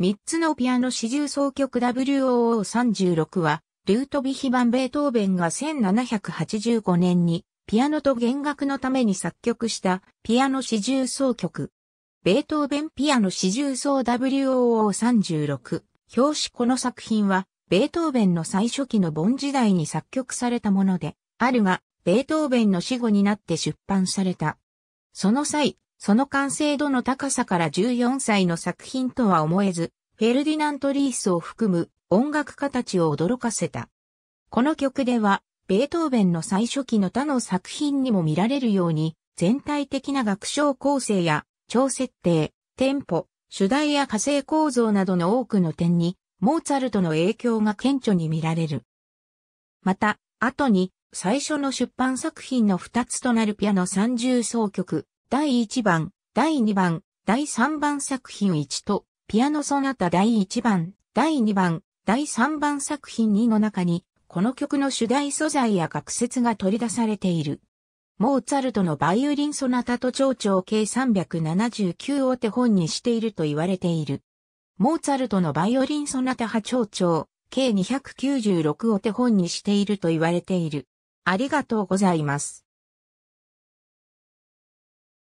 3つのピアノ四重奏曲 WOO36 は、ルートビヒバン・ベートーベンが1785年にピアノと弦楽のために作曲したピアノ四重奏曲。ベートーベンピアノ四重奏 WOO36。表紙この作品は、ベートーベンの最初期のボン時代に作曲されたもので、あるが、ベートーベンの死後になって出版された。その際、その完成度の高さから14歳の作品とは思えず、フェルディナント・リースを含む音楽家たちを驚かせた。この曲では、ベートーベンの最初期の他の作品にも見られるように、全体的な楽章構成や、超設定、テンポ、主題や火星構造などの多くの点に、モーツァルトの影響が顕著に見られる。また、後に、最初の出版作品の2つとなるピアノ三重奏曲、第1番、第2番、第3番作品1と、ピアノソナタ第1番、第2番、第3番作品2の中に、この曲の主題素材や学説が取り出されている。モーツァルトのバイオリンソナタと長調計379を手本にしていると言われている。モーツァルトのバイオリンソナタ派長調計296を手本にしていると言われている。ありがとうございます。